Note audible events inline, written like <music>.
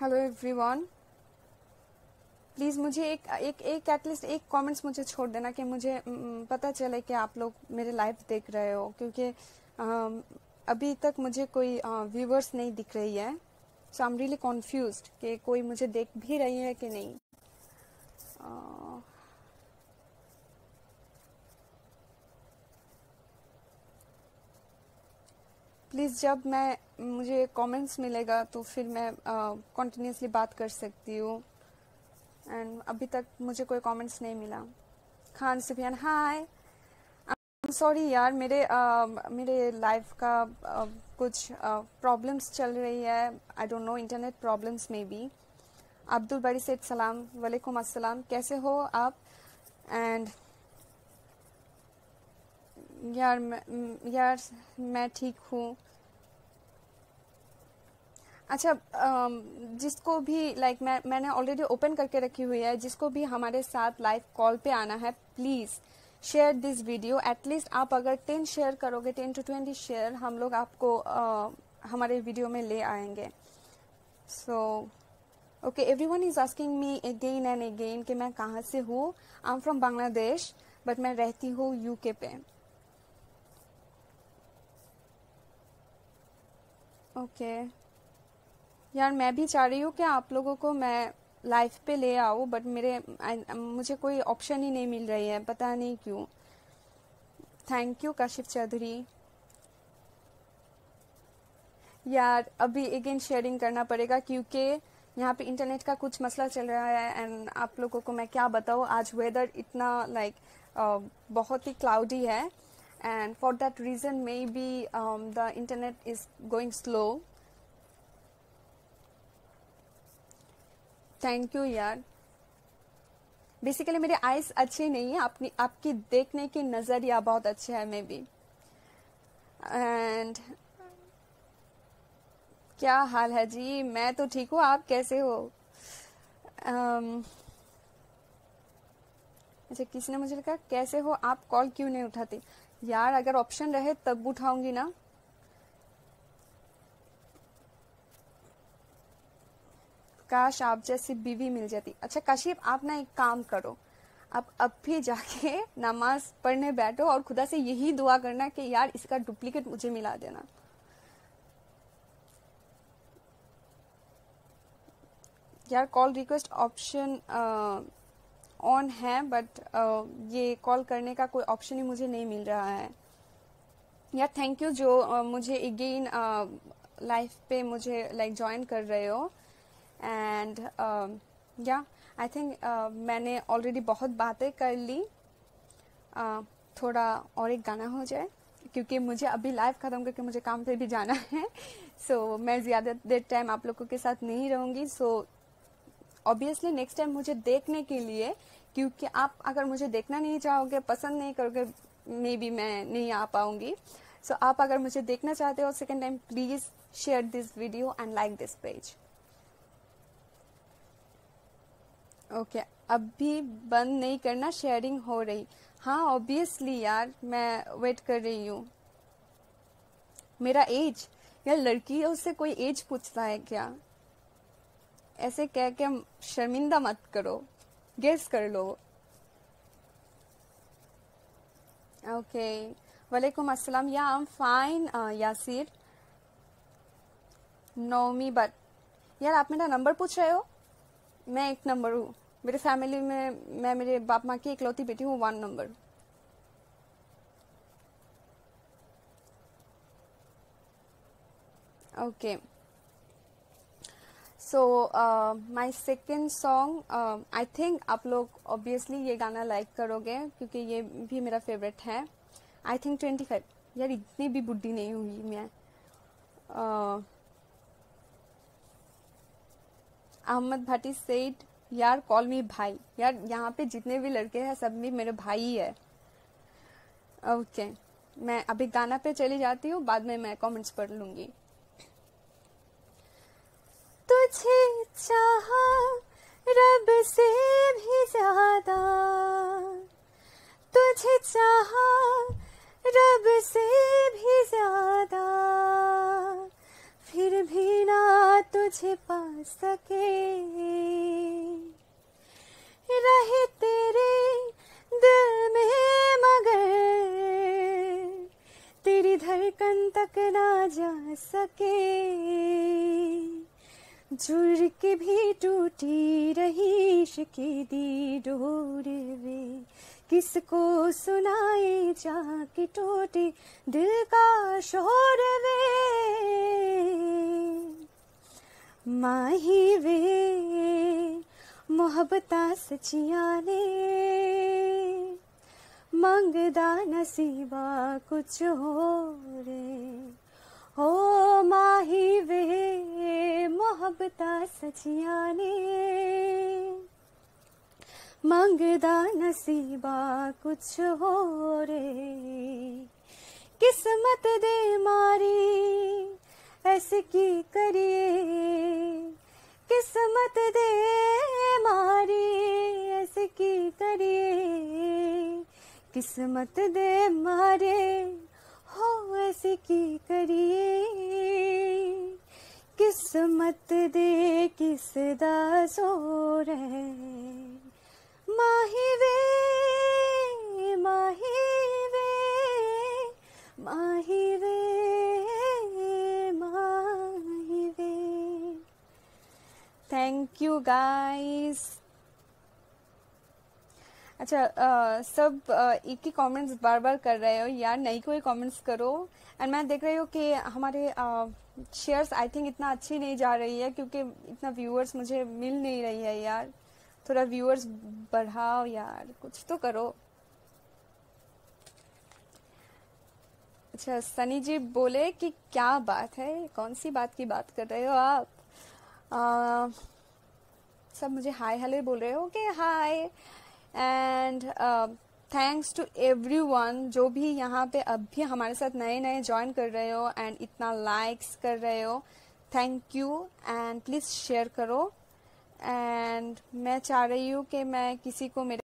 Hello everyone please मुझे एक एक एक एटलीस्ट एक कमेंट्स मुझे छोड़ देना कि मुझे पता चले कि आप लोग मेरे लाइव देख रहे हो क्योंकि अभी तक मुझे कोई व्यूवर्स नहीं दिख रही है so I am really confuse कि कोई मुझे देख भी रही है कि नहीं प्लीज़ जब मैं मुझे कमेंट्स मिलेगा तो फिर मैं कंटिन्यूसली uh, बात कर सकती हूँ एंड अभी तक मुझे कोई कमेंट्स नहीं मिला खान सुफियान हाय सॉरी यार मेरे uh, मेरे लाइफ का uh, कुछ प्रॉब्लम्स uh, चल रही है I don't know internet problems में भी अब्दुल बारी सेठ सलाम वालेकुम असलम कैसे हो आप एंड यार मैं यार मैं ठीक हूँ अच्छा जिसको भी लाइक मैं मैंने ऑलरेडी ओपन करके रखी हुई है जिसको भी हमारे साथ लाइव कॉल पे आना है please share this video at least आप अगर टेन शेयर करोगे टेन टू ट्वेंटी शेयर हम लोग आपको आ, हमारे वीडियो में ले आएंगे so okay every one is asking me again and again कि मैं कहाँ से हूँ I am from Bangladesh but मैं रहती हूँ यूके पे ओके okay. यार मैं भी चाह रही हूँ कि आप लोगों को मैं लाइफ पे ले आऊँ बट मेरे मुझे कोई ऑप्शन ही नहीं मिल रही है पता नहीं क्यों थैंक यू काशिप चौधरी यार अभी अगेन शेयरिंग करना पड़ेगा क्योंकि यहाँ पे इंटरनेट का कुछ मसला चल रहा है एंड आप लोगों को मैं क्या बताऊँ आज वेदर इतना लाइक like, बहुत ही क्लाउडी है and for that reason maybe um, the internet is going slow thank you यार बेसिकली मेरे आईज अच्छे नहीं है अपनी आपकी देखने की नज़रिया बहुत अच्छे है मे बी एंड क्या हाल है जी मैं तो ठीक हूँ आप कैसे हो um, अच्छा किसी ने मुझे लिखा कैसे हो आप कॉल क्यों नहीं उठाते यार अगर ऑप्शन रहे तब उठाऊंगी ना काश आप जैसी बीवी मिल जाती अच्छा काशिप आप ना एक काम करो आप अब भी जाके <laughs> नमाज पढ़ने बैठो और खुदा से यही दुआ करना कि यार इसका डुप्लीकेट मुझे मिला देना यार कॉल रिक्वेस्ट ऑप्शन ऑन है बट ये कॉल करने का कोई ऑप्शन ही मुझे नहीं मिल रहा है या थैंक यू जो uh, मुझे अगेन लाइफ uh, पे मुझे लाइक like, ज्वाइन कर रहे हो एंड या आई थिंक मैंने ऑलरेडी बहुत बातें कर ली uh, थोड़ा और एक गाना हो जाए क्योंकि मुझे अभी लाइव ख़त्म करके मुझे काम पे भी जाना है सो <laughs> so, मैं ज़्यादा देर टाइम आप लोगों के साथ नहीं रहूँगी so so, obviously next time मुझे देखने के लिए क्योंकि आप अगर मुझे देखना नहीं चाहोगे पसंद नहीं करोगे मे बी मैं नहीं आ पाऊंगी सो so, आप अगर मुझे देखना चाहते हो second time please share this video and like this page okay अब भी बंद नहीं करना शेयरिंग हो रही हाँ ऑब्वियसली यार मैं वेट कर रही हूँ मेरा एज यार लड़कियों से कोई एज पूछता है क्या ऐसे कह के शर्मिंदा मत करो गेस कर लो ओके वालेकुम अस्सलाम या I am fine Yasir Naumi but यार आप मेरा नंबर पूछ रहे हो मैं एक नंबर हूँ मेरे फैमिली में मैं मेरे बाप माँ की इकलौती बेटी हूँ one number okay okay. So my second song I think आप लोग ऑब्वियसली ये गाना लाइक करोगे क्योंकि ये भी मेरा फेवरेट है आई थिंक ट्वेंटी फाइव यार इतनी भी बुढ़ी नहीं हुई मैं uh, अहमद भाटी सेठ यार कॉल मी भाई यार यहाँ पे जितने भी लड़के हैं सब भी मेरे भाई ही है ओके okay. मैं अभी गाना पे चली जाती हूँ बाद में मैं कमेंट्स पढ़ लूंगी तुझे चाहा रब से भी ज्यादा तुझे चाहा रब से भी ज्यादा फिर भी ना तुझे पा सके झुर के भी टूटी रही शिकी डोर वे किसको सुनाए जाके टूटे दिल का शोर वे माही वे मोहब्बत सचिया ने मंगदा नसीबा कुछ हो रे ओ माही वे रबता सचिया ने मंगदा नसीबा कुछ हो रे किस्मत दे मारी ऐसे की करिए किस्मत दे मारी ऐसे की करिए किस्मत दे मारे हो ऐसे की करिए किस्मत दे किस दा माही वे माही वे माही वे माही वे थैंक यू गाइस अच्छा आ, सब आ, एक ही कमेंट्स बार बार कर रहे हो यार नई कोई कमेंट्स करो एंड मैं देख रही हूँ कि हमारे शेयर्स आई थिंक इतना अच्छी नहीं जा रही है क्योंकि इतना व्यूअर्स मुझे मिल नहीं रही है यार थोड़ा व्यूअर्स बढ़ाओ यार कुछ तो करो अच्छा सनी जी बोले कि क्या बात है कौन सी बात की बात कर रहे हो आप आ, सब मुझे हाय हेलो बोल रहे हो कि hi and thanks to every one जो भी यहाँ पे अब भी हमारे साथ नए नए ज्वाइन कर रहे हो एंड इतना लाइक्स कर रहे हो thank you and please share करो एंड मैं चाह रही हूँ कि मैं किसी को मेरे